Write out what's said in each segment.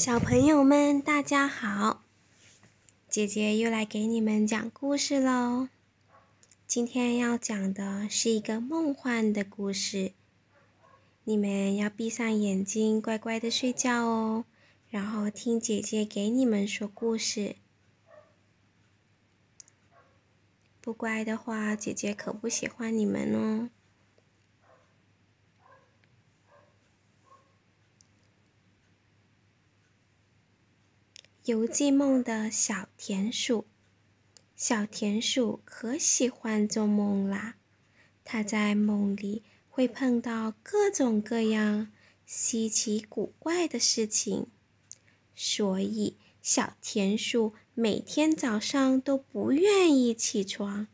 小朋友们，大家好！姐姐又来给你们讲故事喽。今天要讲的是一个梦幻的故事，你们要闭上眼睛，乖乖的睡觉哦，然后听姐姐给你们说故事。不乖的话，姐姐可不喜欢你们哦。游记梦的小田鼠，小田鼠可喜欢做梦啦。它在梦里会碰到各种各样稀奇古怪的事情，所以小田鼠每天早上都不愿意起床，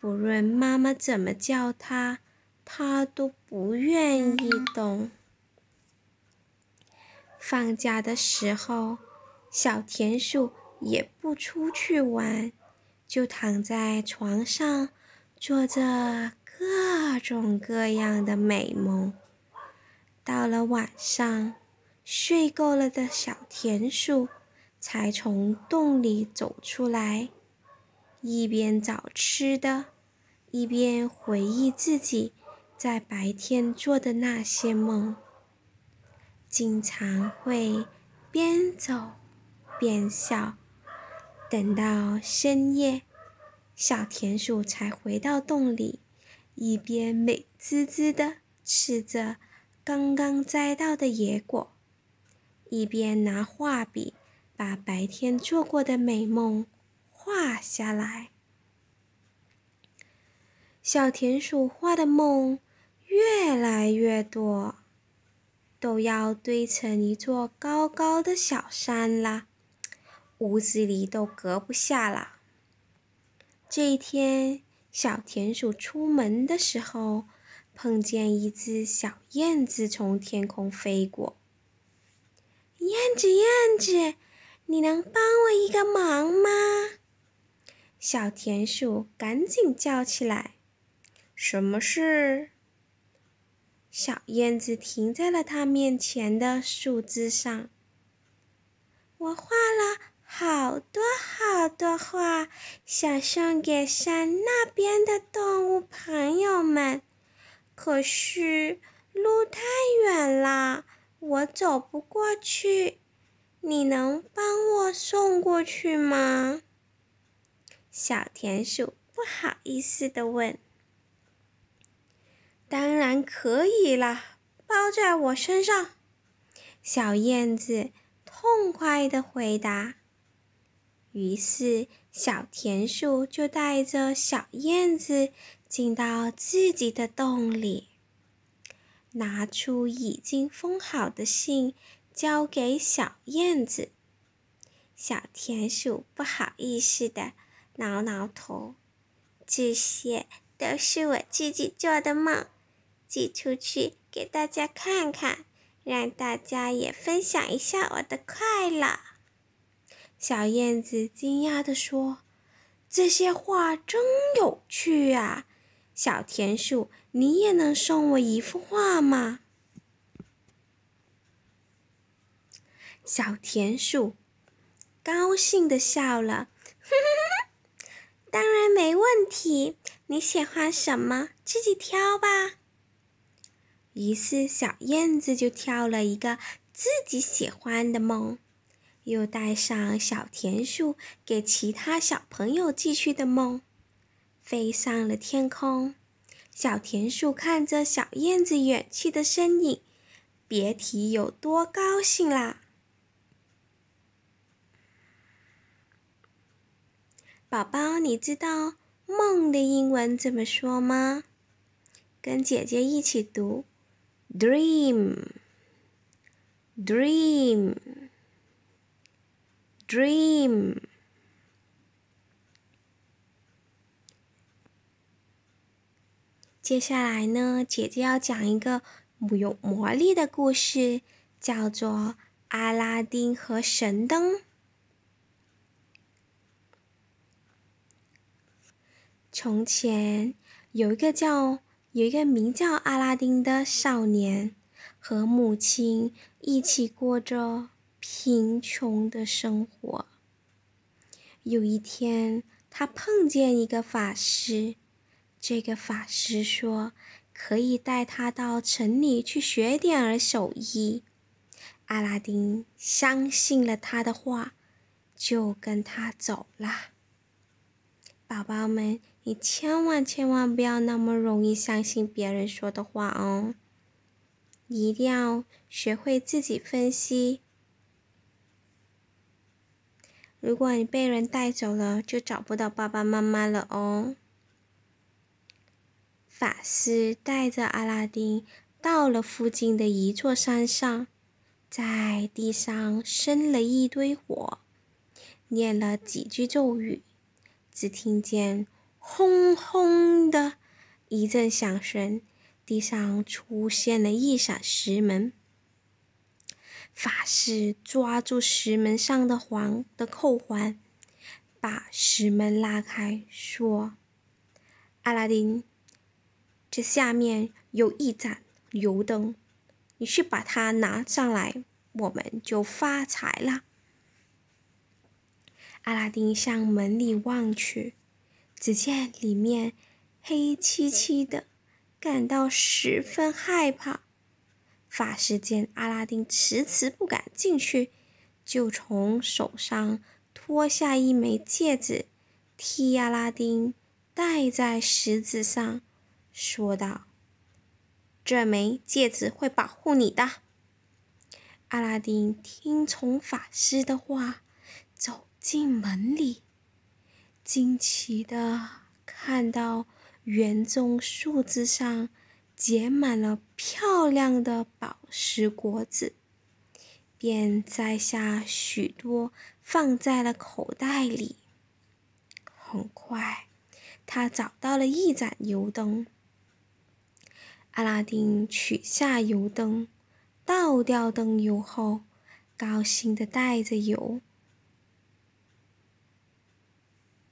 不论妈妈怎么叫它，它都不愿意动。放假的时候。小田鼠也不出去玩，就躺在床上做着各种各样的美梦。到了晚上，睡够了的小田鼠才从洞里走出来，一边找吃的，一边回忆自己在白天做的那些梦，经常会边走。便笑。等到深夜，小田鼠才回到洞里，一边美滋滋的吃着刚刚摘到的野果，一边拿画笔把白天做过的美梦画下来。小田鼠画的梦越来越多，都要堆成一座高高的小山啦！屋子里都隔不下了。这一天，小田鼠出门的时候，碰见一只小燕子从天空飞过。燕子，燕子，你能帮我一个忙吗？小田鼠赶紧叫起来：“什么事？”小燕子停在了它面前的树枝上。我画了。好多好多话想送给山那边的动物朋友们，可是路太远了，我走不过去。你能帮我送过去吗？小田鼠不好意思的问。当然可以啦，包在我身上。小燕子痛快的回答。于是，小田鼠就带着小燕子进到自己的洞里，拿出已经封好的信，交给小燕子。小田鼠不好意思的挠挠头，这些都是我自己做的梦，寄出去给大家看看，让大家也分享一下我的快乐。小燕子惊讶地说：“这些画真有趣啊！”小田鼠，你也能送我一幅画吗？”小田鼠高兴地笑了：“哈哈，当然没问题！你喜欢什么，自己挑吧。”于是，小燕子就挑了一个自己喜欢的梦。又带上小田鼠给其他小朋友寄去的梦，飞上了天空。小田鼠看着小燕子远去的身影，别提有多高兴啦！宝宝，你知道梦的英文怎么说吗？跟姐姐一起读，dream，dream。Dream。接下来呢，姐姐要讲一个有魔力的故事，叫做《阿拉丁和神灯》。从前有一个叫有一个名叫阿拉丁的少年，和母亲一起过着。贫穷的生活。有一天，他碰见一个法师。这个法师说：“可以带他到城里去学点儿手艺。”阿拉丁相信了他的话，就跟他走了。宝宝们，你千万千万不要那么容易相信别人说的话哦！一定要学会自己分析。如果你被人带走了，就找不到爸爸妈妈了哦。法师带着阿拉丁到了附近的一座山上，在地上生了一堆火，念了几句咒语，只听见轰轰的一阵响声，地上出现了一扇石门。法师抓住石门上的环的扣环，把石门拉开，说：“阿拉丁，这下面有一盏油灯，你去把它拿上来，我们就发财了。”阿拉丁向门里望去，只见里面黑漆漆的，感到十分害怕。法师见阿拉丁迟迟不敢进去，就从手上脱下一枚戒指，替阿拉丁戴在食指上，说道：“这枚戒指会保护你的。”阿拉丁听从法师的话，走进门里，惊奇的看到园中树枝上。结满了漂亮的宝石果子，便摘下许多放在了口袋里。很快，他找到了一盏油灯。阿拉丁取下油灯，倒掉灯油后，高兴地带着油，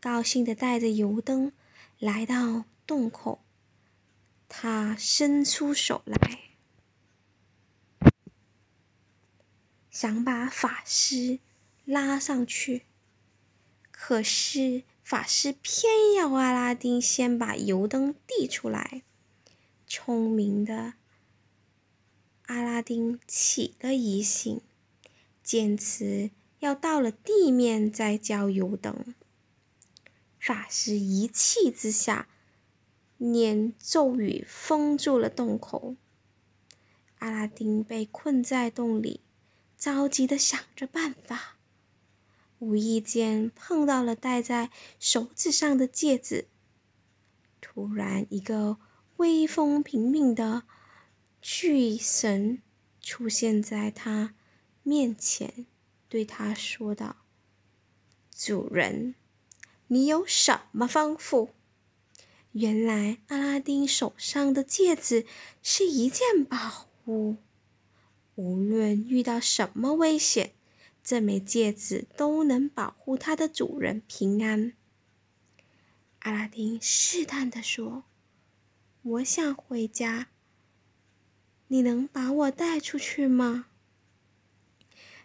高兴地带着油灯来到洞口。他伸出手来，想把法师拉上去，可是法师偏要阿拉丁先把油灯递出来。聪明的阿拉丁起了疑心，坚持要到了地面再浇油灯。法师一气之下。念咒语封住了洞口，阿拉丁被困在洞里，着急的想着办法。无意间碰到了戴在手指上的戒指，突然一个威风凛凛的巨神出现在他面前，对他说道：“主人，你有什么吩咐？”原来阿拉丁手上的戒指是一件宝物，无论遇到什么危险，这枚戒指都能保护它的主人平安。阿拉丁试探的说：“我想回家，你能把我带出去吗？”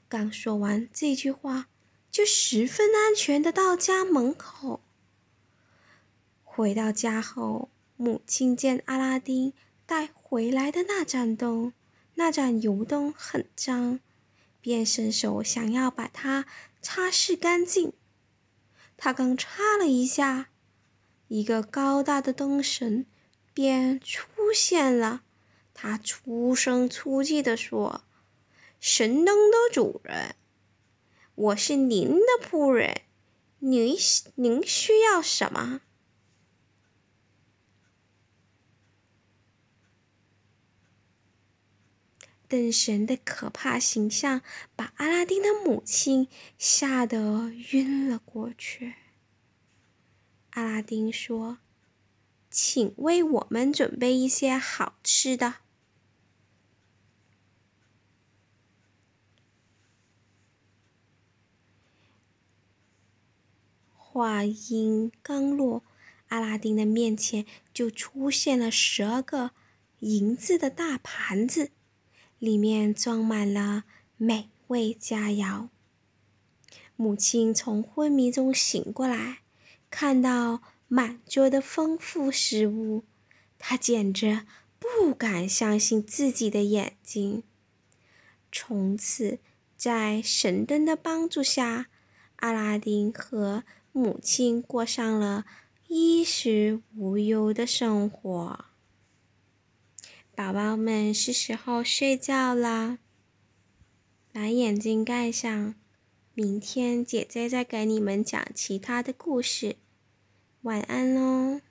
刚说完这句话，就十分安全的到家门口。回到家后，母亲见阿拉丁带回来的那盏灯，那盏油灯很脏，便伸手想要把它擦拭干净。他刚擦了一下，一个高大的灯神便出现了。他粗声粗气地说：“神灯的主人，我是您的仆人，您您需要什么？”灯神的可怕形象把阿拉丁的母亲吓得晕了过去。阿拉丁说：“请为我们准备一些好吃的。”话音刚落，阿拉丁的面前就出现了十二个银子的大盘子。里面装满了美味佳肴。母亲从昏迷中醒过来，看到满桌的丰富食物，她简直不敢相信自己的眼睛。从此，在神灯的帮助下，阿拉丁和母亲过上了衣食无忧的生活。宝宝们，是时候睡觉啦，把眼睛盖上，明天姐姐再给你们讲其他的故事，晚安喽。